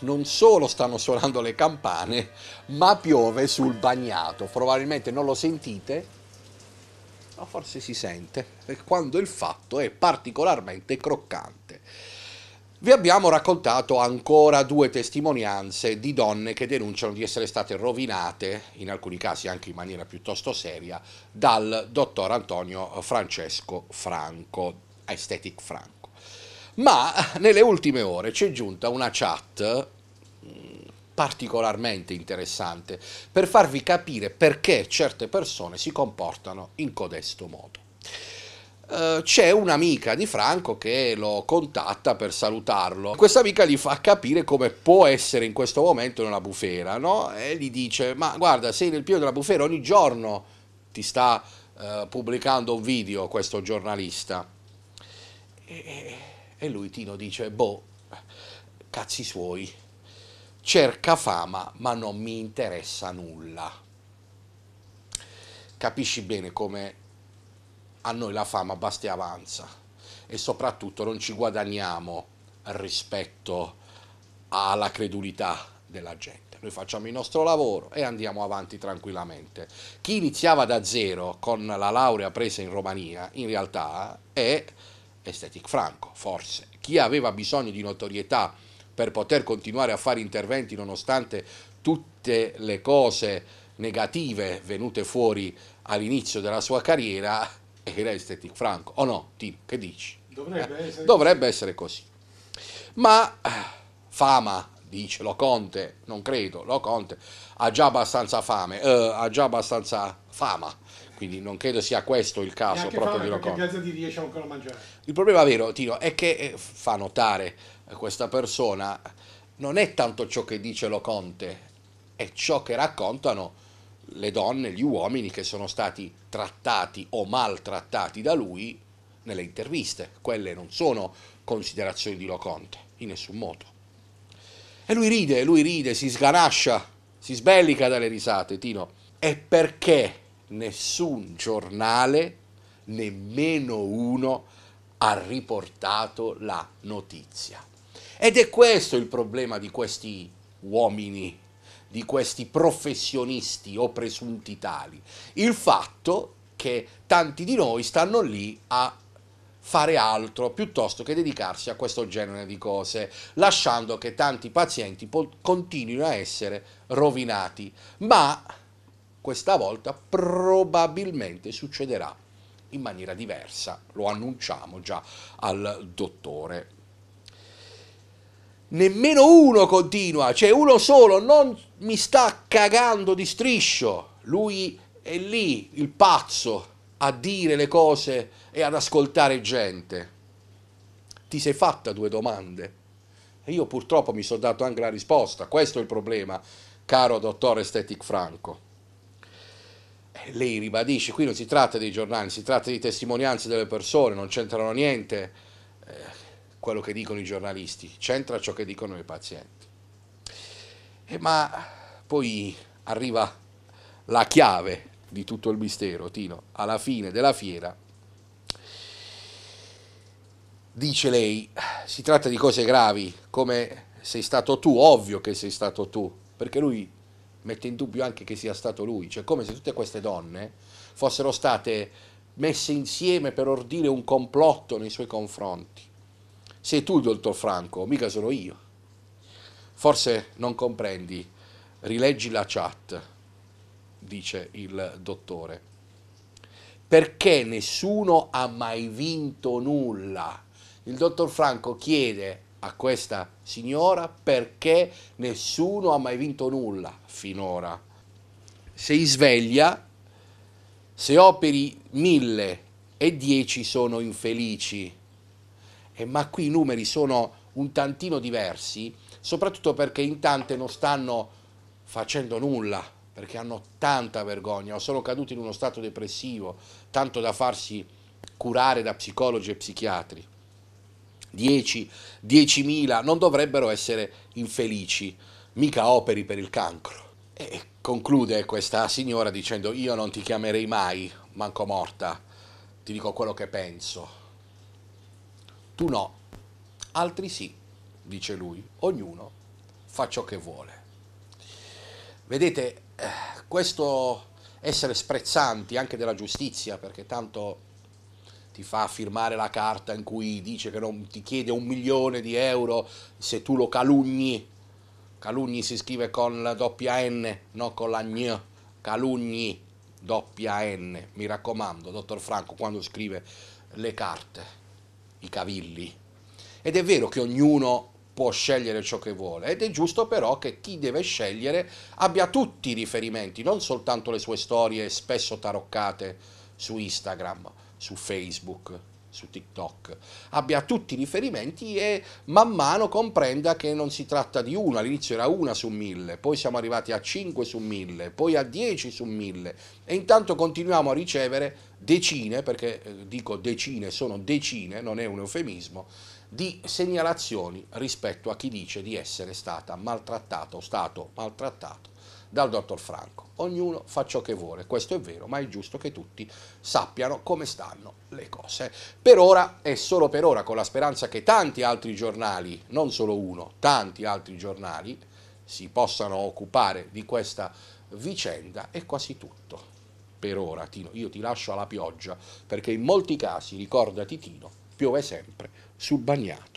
non solo stanno suonando le campane, ma piove sul bagnato. Probabilmente non lo sentite, ma forse si sente, quando il fatto è particolarmente croccante. Vi abbiamo raccontato ancora due testimonianze di donne che denunciano di essere state rovinate, in alcuni casi anche in maniera piuttosto seria, dal dottor Antonio Francesco Franco, Aesthetic Franco. Ma nelle ultime ore c'è giunta una chat mm, particolarmente interessante per farvi capire perché certe persone si comportano in codesto modo. Eh, c'è un'amica di Franco che lo contatta per salutarlo. Questa amica gli fa capire come può essere in questo momento in una bufera, no? E gli dice: Ma guarda, sei nel pieno della bufera, ogni giorno ti sta uh, pubblicando un video questo giornalista. E e lui Tino dice, boh, cazzi suoi, cerca fama ma non mi interessa nulla. Capisci bene come a noi la fama basta e avanza e soprattutto non ci guadagniamo rispetto alla credulità della gente. Noi facciamo il nostro lavoro e andiamo avanti tranquillamente. Chi iniziava da zero con la laurea presa in Romania, in realtà è l'Estetic Franco, forse. Chi aveva bisogno di notorietà per poter continuare a fare interventi nonostante tutte le cose negative venute fuori all'inizio della sua carriera era Estetic Franco, o oh no Tim, che dici? Dovrebbe, eh, essere, dovrebbe così. essere, così. Ma eh, fama, dice Lo Conte, non credo, Lo Conte ha già abbastanza fame, eh, ha già abbastanza fama quindi non credo sia questo il caso proprio di Rocco. il problema vero, Tino, è che eh, fa notare eh, questa persona non è tanto ciò che dice Lo Conte, è ciò che raccontano le donne, gli uomini che sono stati trattati o maltrattati da lui nelle interviste. Quelle non sono considerazioni di Lo Conte, in nessun modo. E lui ride, lui ride, si sganascia, si sbellica dalle risate, Tino. E perché nessun giornale, nemmeno uno, ha riportato la notizia. Ed è questo il problema di questi uomini, di questi professionisti o presunti tali. Il fatto che tanti di noi stanno lì a fare altro piuttosto che dedicarsi a questo genere di cose, lasciando che tanti pazienti continuino a essere rovinati. Ma questa volta probabilmente succederà in maniera diversa, lo annunciamo già al dottore. Nemmeno uno continua, c'è cioè uno solo, non mi sta cagando di striscio, lui è lì, il pazzo, a dire le cose e ad ascoltare gente. Ti sei fatta due domande? E io purtroppo mi sono dato anche la risposta, questo è il problema, caro dottore Estetic Franco lei ribadisce, qui non si tratta dei giornali, si tratta di testimonianze delle persone, non c'entrano niente eh, quello che dicono i giornalisti, c'entra ciò che dicono i pazienti. Eh, ma poi arriva la chiave di tutto il mistero, Tino, alla fine della fiera. Dice lei, si tratta di cose gravi, come sei stato tu, ovvio che sei stato tu, perché lui mette in dubbio anche che sia stato lui, cioè come se tutte queste donne fossero state messe insieme per ordire un complotto nei suoi confronti. Sei tu, il dottor Franco, mica sono io. Forse non comprendi, rileggi la chat, dice il dottore. Perché nessuno ha mai vinto nulla? Il dottor Franco chiede a questa signora perché nessuno ha mai vinto nulla finora. Sei sveglia, se operi mille e dieci sono infelici. Eh, ma qui i numeri sono un tantino diversi, soprattutto perché in tante non stanno facendo nulla, perché hanno tanta vergogna o sono caduti in uno stato depressivo, tanto da farsi curare da psicologi e psichiatri. 10, 10.000, non dovrebbero essere infelici, mica operi per il cancro. E conclude questa signora dicendo io non ti chiamerei mai, manco morta, ti dico quello che penso. Tu no, altri sì, dice lui, ognuno fa ciò che vuole. Vedete, eh, questo essere sprezzanti anche della giustizia, perché tanto ti fa firmare la carta in cui dice che non ti chiede un milione di euro se tu lo calugni. Calugni si scrive con la doppia N, non con la gn. Calugni, doppia N. Mi raccomando, dottor Franco, quando scrive le carte, i cavilli. Ed è vero che ognuno può scegliere ciò che vuole ed è giusto però che chi deve scegliere abbia tutti i riferimenti, non soltanto le sue storie spesso taroccate su Instagram su Facebook, su TikTok, abbia tutti i riferimenti e man mano comprenda che non si tratta di una, all'inizio era una su mille, poi siamo arrivati a 5 su mille, poi a 10 su mille e intanto continuiamo a ricevere decine, perché eh, dico decine, sono decine, non è un eufemismo, di segnalazioni rispetto a chi dice di essere stata maltrattata o stato maltrattato dal dottor Franco. Ognuno fa ciò che vuole, questo è vero, ma è giusto che tutti sappiano come stanno le cose. Per ora e solo per ora, con la speranza che tanti altri giornali, non solo uno, tanti altri giornali, si possano occupare di questa vicenda, è quasi tutto. Per ora, Tino, io ti lascio alla pioggia, perché in molti casi, ricordati Tino, piove sempre sul bagnato.